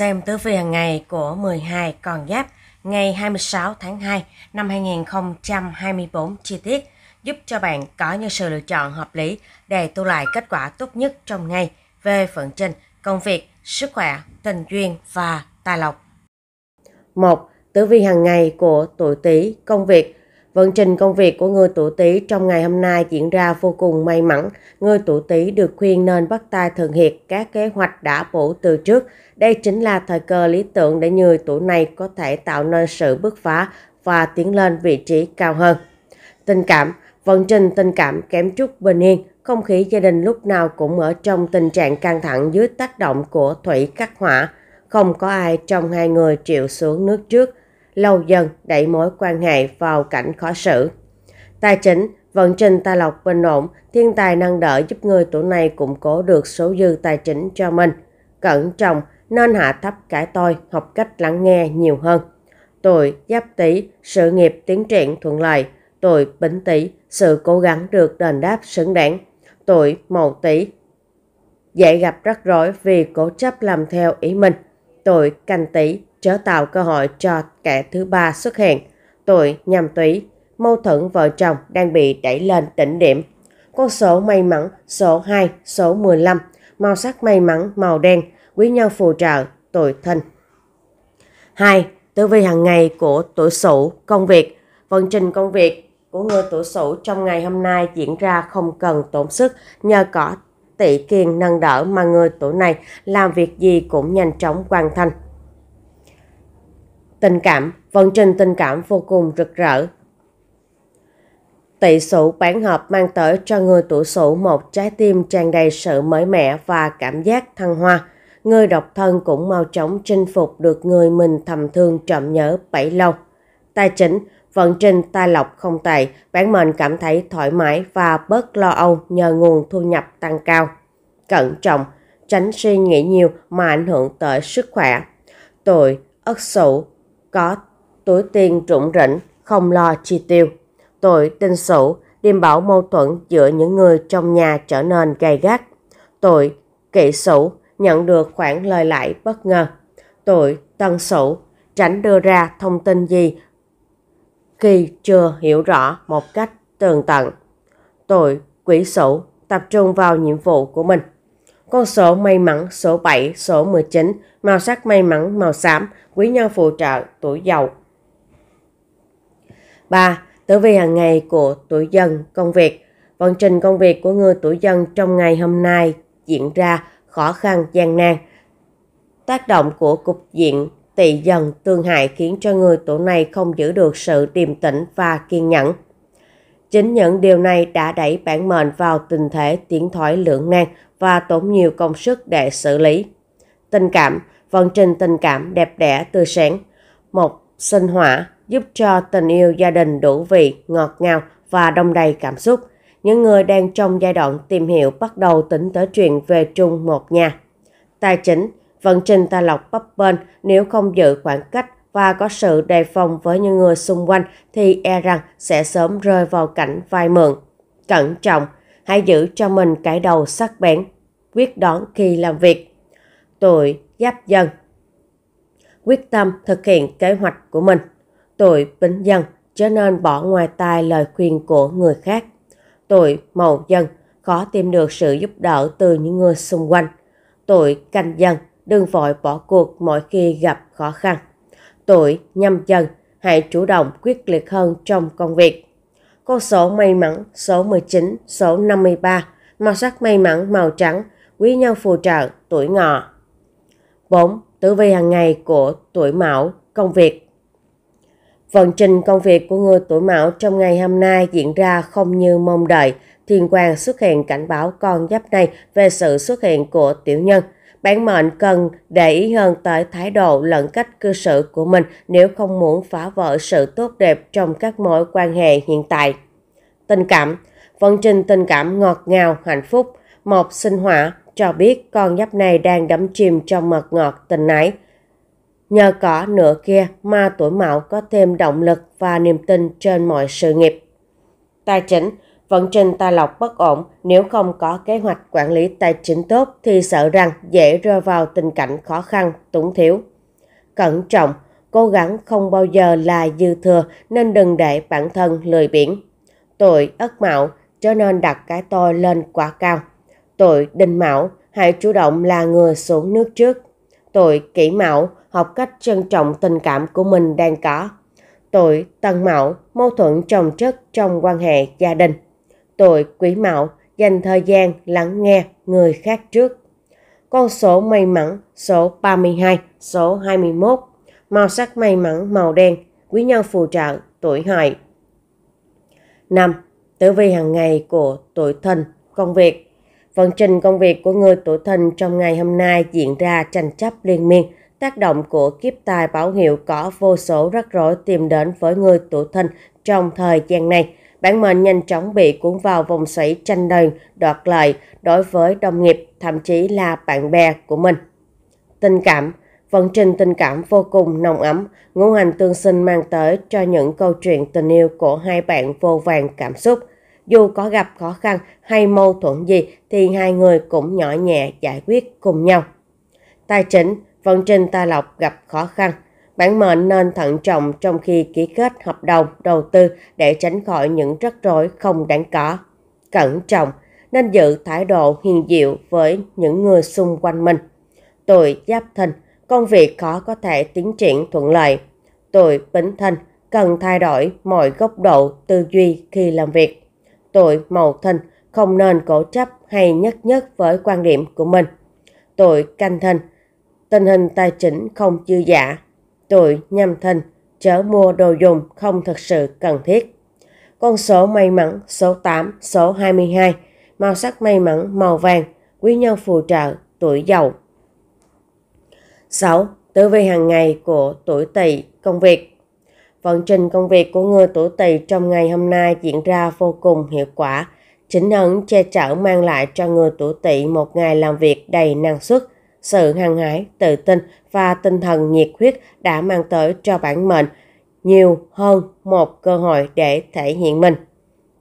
xem tử vi hàng ngày của 12 con giáp ngày 26 tháng 2 năm 2024 chi tiết giúp cho bạn có những sự lựa chọn hợp lý để thu lại kết quả tốt nhất trong ngày về vận trình, công việc, sức khỏe, tình duyên và tài lộc. 1. Tử vi hàng ngày của tuổi Tý, công việc Vận vâng, trình công việc của người tuổi Tý trong ngày hôm nay diễn ra vô cùng may mắn. Người tuổi Tý được khuyên nên bắt tay thực hiện các kế hoạch đã bổ từ trước. Đây chính là thời cơ lý tưởng để người tuổi này có thể tạo nên sự bứt phá và tiến lên vị trí cao hơn. Tình cảm Vận vâng, trình tình cảm kém chút bình yên, không khí gia đình lúc nào cũng ở trong tình trạng căng thẳng dưới tác động của thủy khắc hỏa. Không có ai trong hai người chịu xuống nước trước lâu dần đẩy mối quan hệ vào cảnh khó xử. Tài chính, vận trình tài lộc bình ổn, thiên tài năng đỡ giúp người tuổi này củng cố được số dư tài chính cho mình. Cẩn trọng, nên hạ thấp cái tôi, học cách lắng nghe nhiều hơn. Tuổi giáp tý, sự nghiệp tiến triển thuận lợi. Tuổi bính tý, sự cố gắng được đền đáp xứng đáng. Tuổi mậu tý, dễ gặp rắc rối vì cố chấp làm theo ý mình. Tuổi canh tý, chớ tạo cơ hội cho kẻ thứ ba xuất hiện. tội nhằm túy, mâu thuẫn vợ chồng đang bị đẩy lên đỉnh điểm. Con số may mắn số 2, số 15, màu sắc may mắn màu đen, quý nhân phù trợ, tuổi thân. 2. tử vi hàng ngày của tuổi Sửu, công việc. Vận trình công việc của người tuổi Sửu trong ngày hôm nay diễn ra không cần tổn sức nhờ có tỷ kiền nâng đỡ mà người tuổi này làm việc gì cũng nhanh chóng hoàn thành tình cảm, vận trình tình cảm vô cùng rực rỡ. Tỷ sủ bán hợp mang tới cho người tuổi sủ một trái tim tràn đầy sự mới mẻ và cảm giác thăng hoa. Người độc thân cũng mau chóng chinh phục được người mình thầm thương trộm nhớ bảy lâu. Tài chính, vận trình tài lộc không tệ, bản mệnh cảm thấy thoải mái và bớt lo âu nhờ nguồn thu nhập tăng cao. Cẩn trọng, tránh suy nghĩ nhiều mà ảnh hưởng tới sức khỏe. Tuổi, ất sủ, có túi tiền trụng rỉnh, không lo chi tiêu. Tội tinh sủ, điềm bảo mâu thuẫn giữa những người trong nhà trở nên gay gắt. Tội kỵ sủ, nhận được khoản lời lãi bất ngờ. Tội tân sủ, tránh đưa ra thông tin gì khi chưa hiểu rõ một cách tường tận. Tội quỷ sủ, tập trung vào nhiệm vụ của mình. Con số may mắn số 7, số 19, màu sắc may mắn màu xám quý nhân phù trợ tuổi giàu. 3. Tử vi hàng ngày của tuổi dần công việc. Vận trình công việc của người tuổi dần trong ngày hôm nay diễn ra khó khăn gian nan. Tác động của cục diện tỵ dần tương hại khiến cho người tuổi này không giữ được sự điềm tĩnh và kiên nhẫn. Chính những điều này đã đẩy bản mệnh vào tình thế tiến thoái lưỡng nan và tốn nhiều công sức để xử lý. Tình cảm, vận trình tình cảm đẹp đẽ tươi sáng. Một, sinh hỏa giúp cho tình yêu gia đình đủ vị, ngọt ngào và đông đầy cảm xúc. Những người đang trong giai đoạn tìm hiểu bắt đầu tính tới chuyện về chung một nhà. Tài chính, vận trình tài lộc bấp bênh nếu không giữ khoảng cách và có sự đề phòng với những người xung quanh thì e rằng sẽ sớm rơi vào cảnh vay mượn. Cẩn trọng, hãy giữ cho mình cái đầu sắc bén, quyết đoán khi làm việc. Tuổi giáp dần. Quyết tâm thực hiện kế hoạch của mình, tuổi bính dần cho nên bỏ ngoài tai lời khuyên của người khác. Tuổi mậu dần khó tìm được sự giúp đỡ từ những người xung quanh. Tuổi canh dần đừng vội bỏ cuộc mỗi khi gặp khó khăn. Tuổi nhâm dần hãy chủ động quyết liệt hơn trong công việc. Con số may mắn số 19, số 53, màu sắc may mắn màu trắng, quý nhân phù trợ tuổi ngọ. 4. Tử vi hàng ngày của tuổi Mão, công việc. Vận trình công việc của người tuổi Mão trong ngày hôm nay diễn ra không như mong đợi. Thiên quan xuất hiện cảnh báo con giáp này về sự xuất hiện của tiểu nhân. Bản mệnh cần để ý hơn tới thái độ lẫn cách cư xử của mình nếu không muốn phá vỡ sự tốt đẹp trong các mối quan hệ hiện tại. Tình cảm Vận trình tình cảm ngọt ngào, hạnh phúc, mộc sinh hỏa, cho biết con nhóc này đang đắm chìm trong mật ngọt tình nãy. Nhờ cỏ nửa kia mà tuổi mạo có thêm động lực và niềm tin trên mọi sự nghiệp. Tài chính vận trình tài lộc bất ổn nếu không có kế hoạch quản lý tài chính tốt thì sợ rằng dễ rơi vào tình cảnh khó khăn, túng thiếu. Cẩn trọng, cố gắng không bao giờ là dư thừa nên đừng để bản thân lười biển, Tuổi ất mạo, cho nên đặt cái tôi lên quá cao. Tội đinh mão, hãy chủ động là người xuống nước trước. Tội kỷ mão, học cách trân trọng tình cảm của mình đang có. Tội tân mão, mâu thuẫn chồng chất trong quan hệ gia đình. Tội quý mão, dành thời gian lắng nghe người khác trước. Con số may mắn số 32, số 21, màu sắc may mắn màu đen, quý nhân phù trợ tuổi hợi. 5. Tử vi hàng ngày của tuổi thìn, công việc Vận trình công việc của người tuổi thìn trong ngày hôm nay diễn ra tranh chấp liên miên. Tác động của kiếp tài báo hiệu có vô số rắc rối tìm đến với người tuổi thìn trong thời gian này. Bản mệnh nhanh chóng bị cuốn vào vòng xoáy tranh đời, đoạt lợi đối với đồng nghiệp, thậm chí là bạn bè của mình. Tình cảm Vận trình tình cảm vô cùng nồng ấm, ngũ hành tương sinh mang tới cho những câu chuyện tình yêu của hai bạn vô vàng cảm xúc – dù có gặp khó khăn hay mâu thuẫn gì thì hai người cũng nhỏ nhẹ giải quyết cùng nhau. Tài chính, vận trình Tài Lộc gặp khó khăn. Bản mệnh nên thận trọng trong khi ký kết hợp đồng đầu tư để tránh khỏi những rắc rối không đáng có. Cẩn trọng, nên giữ thái độ hiền diệu với những người xung quanh mình. Tuổi giáp thân công việc khó có thể tiến triển thuận lợi. Tuổi bính thân cần thay đổi mọi góc độ tư duy khi làm việc tội màu thân không nên cổ chấp hay nhất nhất với quan điểm của mình. Tội canh thân, tình hình tài chính không dư giả. Tội nhâm thân, chở mua đồ dùng không thực sự cần thiết. Con số may mắn số 8, số 22, màu sắc may mắn màu vàng, quý nhân phù trợ, tuổi giàu. 6. Tử vi hàng ngày của tuổi tỵ công việc Vận trình công việc của người tuổi tỵ trong ngày hôm nay diễn ra vô cùng hiệu quả. Chính ấn che chở mang lại cho người tuổi tỵ một ngày làm việc đầy năng suất, sự hăng hái, tự tin và tinh thần nhiệt huyết đã mang tới cho bản mệnh nhiều hơn một cơ hội để thể hiện mình.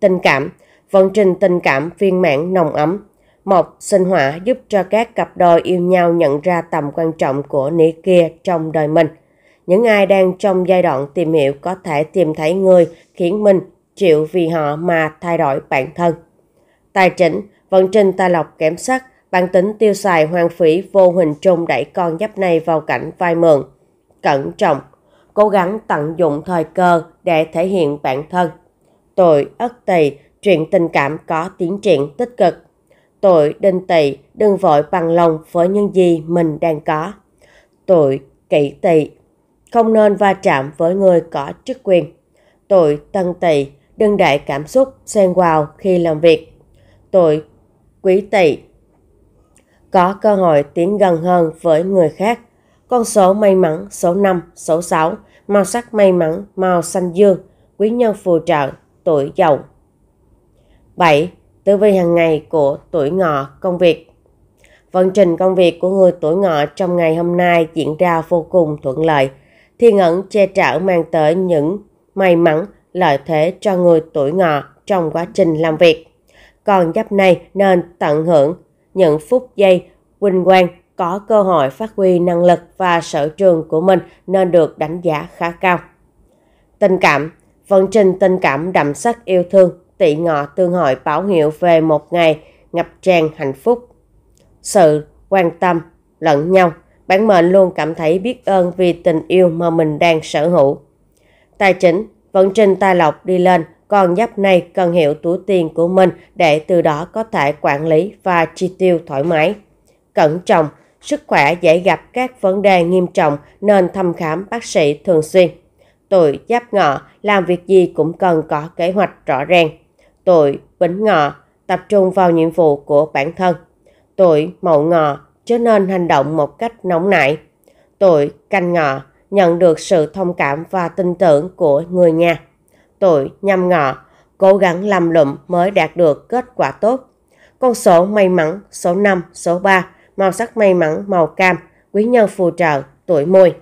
Tình cảm, vận trình tình cảm viên mãn nồng ấm. Mộc sinh hỏa giúp cho các cặp đôi yêu nhau nhận ra tầm quan trọng của nỉ kia trong đời mình – những ai đang trong giai đoạn tìm hiểu có thể tìm thấy người khiến mình chịu vì họ mà thay đổi bản thân. Tài chính, vận trình tài lộc kém sắc, bản tính tiêu xài hoang phí vô hình trung đẩy con giáp này vào cảnh vay mượn. Cẩn trọng, cố gắng tận dụng thời cơ để thể hiện bản thân. tội ất tỵ, chuyện tình cảm có tiến triển tích cực. tội đinh tỵ, đừng vội bằng lòng với những gì mình đang có. tội kỷ tỵ, không nên va chạm với người có chức quyền. Tuổi tân tỵ đừng đại cảm xúc xen vào khi làm việc. Tuổi quý tỵ có cơ hội tiến gần hơn với người khác. Con số may mắn số 5, số 6, màu sắc may mắn màu xanh dương, quý nhân phù trợ, tuổi giàu. 7. Tư vi hàng ngày của tuổi ngọ công việc Vận trình công việc của người tuổi ngọ trong ngày hôm nay diễn ra vô cùng thuận lợi – Thiên ẩn che trảo mang tới những may mắn, lợi thế cho người tuổi ngọ trong quá trình làm việc. Còn giáp này nên tận hưởng những phút giây vinh quang có cơ hội phát huy năng lực và sở trường của mình nên được đánh giá khá cao. Tình cảm Vận trình tình cảm đậm sắc yêu thương, tị ngọ tương hội báo hiệu về một ngày ngập tràn hạnh phúc. Sự quan tâm lẫn nhau Bản mệnh luôn cảm thấy biết ơn vì tình yêu mà mình đang sở hữu. Tài chính, vận trình tài lộc đi lên, con giáp này cần hiểu túi tiền của mình để từ đó có thể quản lý và chi tiêu thoải mái. Cẩn trọng, sức khỏe dễ gặp các vấn đề nghiêm trọng nên thăm khám bác sĩ thường xuyên. Tuổi giáp ngọ làm việc gì cũng cần có kế hoạch rõ ràng. Tuổi bính ngọ tập trung vào nhiệm vụ của bản thân. Tuổi mậu ngọ chứ nên hành động một cách nóng nảy. Tuổi canh ngọ nhận được sự thông cảm và tin tưởng của người nhà. Tuổi nhâm ngọ cố gắng làm lụm mới đạt được kết quả tốt. Con số may mắn số 5, số 3, màu sắc may mắn màu cam, quý nhân phù trợ tuổi mùi.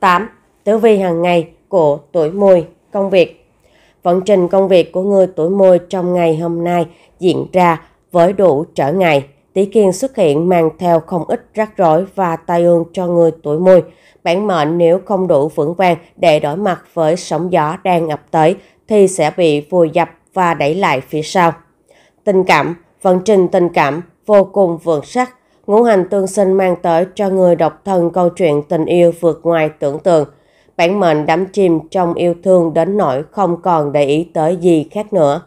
8. Tử vi hàng ngày của tuổi mùi, công việc. Vận trình công việc của người tuổi mùi trong ngày hôm nay diễn ra với đủ trở ngại Tỷ Kiên xuất hiện mang theo không ít rắc rối và tai ương cho người tuổi mùi. Bản mệnh nếu không đủ vững vàng để đối mặt với sóng gió đang ập tới thì sẽ bị vùi dập và đẩy lại phía sau. Tình cảm, vận trình tình cảm vô cùng vượng sắc. Ngũ hành tương sinh mang tới cho người độc thân câu chuyện tình yêu vượt ngoài tưởng tượng. Bản mệnh đắm chìm trong yêu thương đến nỗi không còn để ý tới gì khác nữa.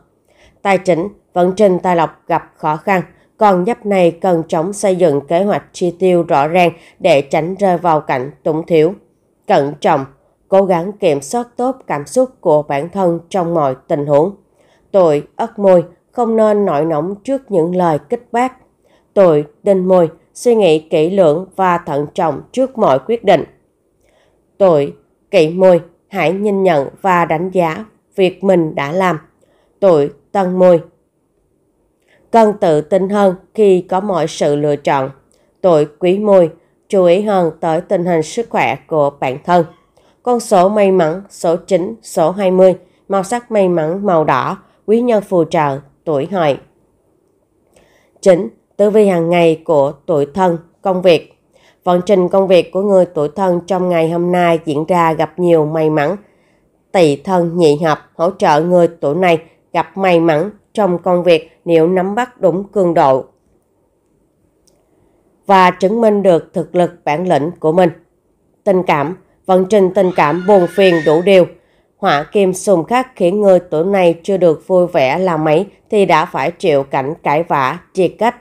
Tài chính, vận trình tài lộc gặp khó khăn còn nhấp này cần chóng xây dựng kế hoạch chi tiêu rõ ràng để tránh rơi vào cảnh túng thiếu. Cẩn trọng, cố gắng kiểm soát tốt cảm xúc của bản thân trong mọi tình huống. Tội ất môi, không nên nổi nóng trước những lời kích bác. Tội đinh môi, suy nghĩ kỹ lưỡng và thận trọng trước mọi quyết định. Tội kỵ môi, hãy nhìn nhận và đánh giá việc mình đã làm. Tội tân môi, cần tự tin hơn khi có mọi sự lựa chọn. Tuổi quý mùi, chú ý hơn tới tình hình sức khỏe của bản thân. Con số may mắn số 9, số 20, màu sắc may mắn màu đỏ, quý nhân phù trợ, tuổi hợi. 9. Tư vi hàng ngày của tuổi thân, công việc. Vận trình công việc của người tuổi thân trong ngày hôm nay diễn ra gặp nhiều may mắn. tỷ thân nhị hợp hỗ trợ người tuổi này gặp may mắn trong công việc nếu nắm bắt đúng cường độ và chứng minh được thực lực bản lĩnh của mình. Tình cảm, vận trình tình cảm buồn phiền đủ điều. Hỏa kim xung khắc khiến người tuổi này chưa được vui vẻ là mấy thì đã phải chịu cảnh cãi vã, chia cách.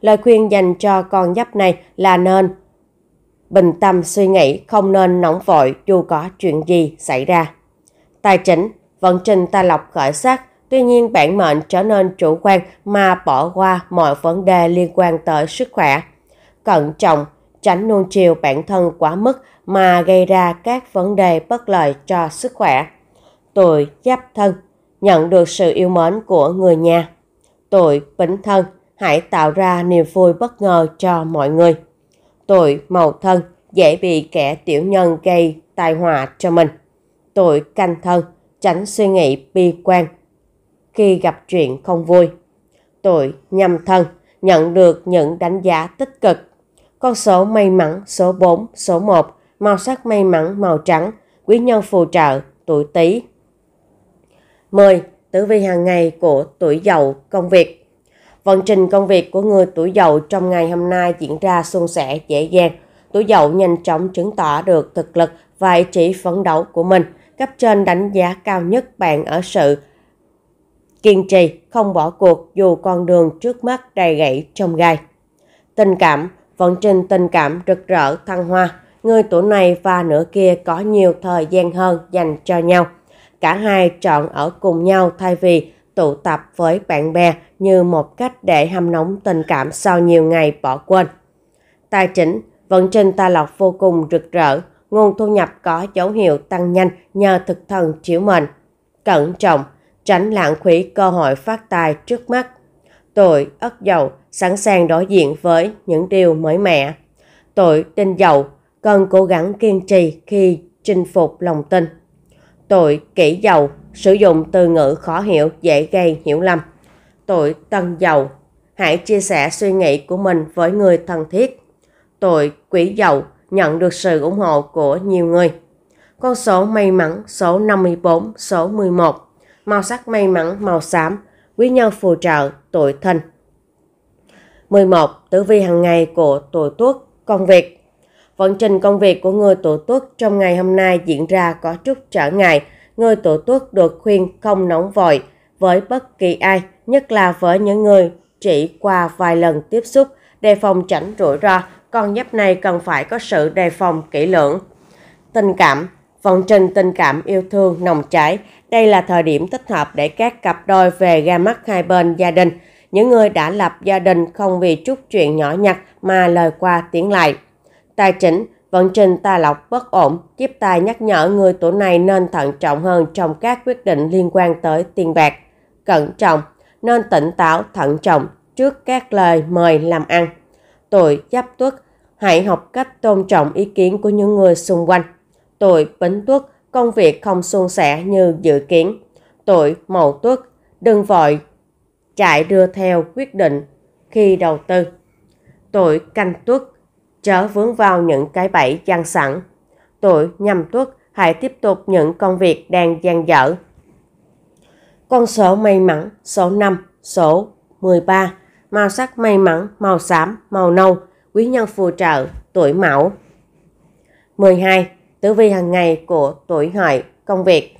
Lời khuyên dành cho con giáp này là nên bình tâm suy nghĩ, không nên nóng vội dù có chuyện gì xảy ra. Tài chính, vận trình tài lộc khởi sắc, Tuy nhiên bạn mệnh trở nên chủ quan mà bỏ qua mọi vấn đề liên quan tới sức khỏe. Cẩn trọng, tránh nuông chiều bản thân quá mức mà gây ra các vấn đề bất lợi cho sức khỏe. Tuổi giáp thân, nhận được sự yêu mến của người nhà. Tuổi bính thân, hãy tạo ra niềm vui bất ngờ cho mọi người. Tuổi mậu thân, dễ bị kẻ tiểu nhân gây tai họa cho mình. Tuổi canh thân, tránh suy nghĩ bi quan khi gặp chuyện không vui. Tuổi nhâm thân nhận được những đánh giá tích cực. Con số may mắn số 4, số 1, màu sắc may mắn màu trắng, quý nhân phù trợ, tuổi Tý. 10. Tử vi hàng ngày của tuổi Dậu công việc. Vận trình công việc của người tuổi Dậu trong ngày hôm nay diễn ra suôn sẻ dễ dàng. Tuổi Dậu nhanh chóng chứng tỏ được thực lực và ý chí phấn đấu của mình. Cấp trên đánh giá cao nhất bạn ở sự kiên trì, không bỏ cuộc dù con đường trước mắt đầy gãy trong gai. Tình cảm, vận trình tình cảm rực rỡ thăng hoa, người tuổi này và nửa kia có nhiều thời gian hơn dành cho nhau. Cả hai chọn ở cùng nhau thay vì tụ tập với bạn bè như một cách để hâm nóng tình cảm sau nhiều ngày bỏ quên. Tài chính, vận trình tài lộc vô cùng rực rỡ, nguồn thu nhập có dấu hiệu tăng nhanh nhờ thực thần chiếu mệnh. Cẩn trọng, tránh lãng phí cơ hội phát tài trước mắt. tội ất dầu sẵn sàng đối diện với những điều mới mẻ. tội tinh dầu cần cố gắng kiên trì khi chinh phục lòng tin. tội kỹ dầu sử dụng từ ngữ khó hiểu dễ gây hiểu lầm. tội tân dầu hãy chia sẻ suy nghĩ của mình với người thân thiết. tội quỷ dầu nhận được sự ủng hộ của nhiều người. Con số may mắn số 54, số 11 màu sắc may mắn màu xám, quý nhân phù trợ, tuổi thìn. 11. Tử vi hàng ngày của tuổi tuất, công việc. Vận trình công việc của người tuổi tuất trong ngày hôm nay diễn ra có chút trở ngại. Người tuổi tuất được khuyên không nóng vội với bất kỳ ai, nhất là với những người chỉ qua vài lần tiếp xúc, đề phòng tránh rủi ro. Con giáp này cần phải có sự đề phòng kỹ lưỡng. Tình cảm Vận trình tình cảm yêu thương nồng cháy đây là thời điểm thích hợp để các cặp đôi về ra mắt hai bên gia đình. Những người đã lập gia đình không vì chút chuyện nhỏ nhặt mà lời qua tiếng lại. Tài chính, vận trình tài lộc bất ổn giúp tài nhắc nhở người tuổi này nên thận trọng hơn trong các quyết định liên quan tới tiền bạc. Cẩn trọng, nên tỉnh táo thận trọng trước các lời mời làm ăn. Tuổi giáp tuất, hãy học cách tôn trọng ý kiến của những người xung quanh. Tuổi bính tuất, công việc không suôn sẻ như dự kiến. Tuổi Mậu Tuất, đừng vội chạy đưa theo quyết định khi đầu tư. Tuổi Canh Tuất, chớ vướng vào những cái bẫy gian sẵn. Tuổi Nhâm Tuất, hãy tiếp tục những công việc đang dang dở. Con số may mắn số 5, số 13, màu sắc may mắn màu xám, màu nâu, quý nhân phù trợ, tuổi Mão. 12 tử vi hàng ngày của tuổi hợi công việc.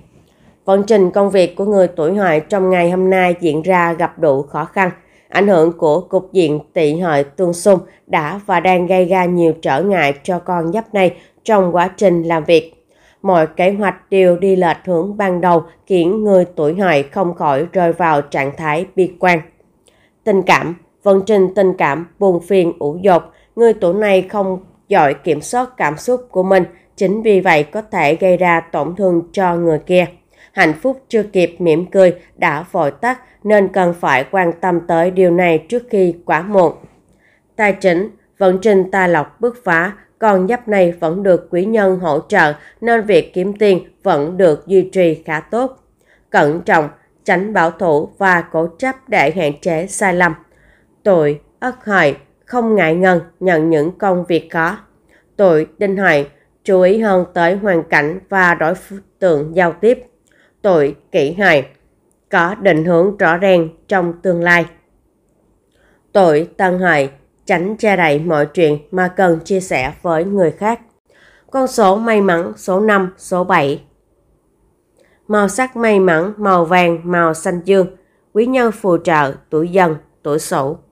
Vận trình công việc của người tuổi hợi trong ngày hôm nay diễn ra gặp đủ khó khăn. Ảnh hưởng của cục diện tỵ hợi tương xung đã và đang gây ra nhiều trở ngại cho con giáp này trong quá trình làm việc. Mọi kế hoạch đều đi lệch hướng ban đầu khiến người tuổi hợi không khỏi rơi vào trạng thái bi quan. Tình cảm, vận trình tình cảm buồn phiền ủ dột, người tuổi này không giỏi kiểm soát cảm xúc của mình chính vì vậy có thể gây ra tổn thương cho người kia. Hạnh phúc chưa kịp mỉm cười đã vội tắt nên cần phải quan tâm tới điều này trước khi quá muộn. Tài chính, vận trình tài lộc bước phá, còn giáp này vẫn được quý nhân hỗ trợ nên việc kiếm tiền vẫn được duy trì khá tốt. Cẩn trọng, tránh bảo thủ và cố chấp để hạn chế sai lầm. Tuổi Ất Hợi không ngại ngần nhận những công việc khó Tuổi Đinh Hợi chú ý hơn tới hoàn cảnh và đối tượng giao tiếp. Tuổi kỷ hài có định hướng rõ ràng trong tương lai. Tuổi tân hài tránh che đậy mọi chuyện mà cần chia sẻ với người khác. Con số may mắn số 5, số 7. Màu sắc may mắn màu vàng, màu xanh dương, quý nhân phù trợ tuổi dần, tuổi sửu.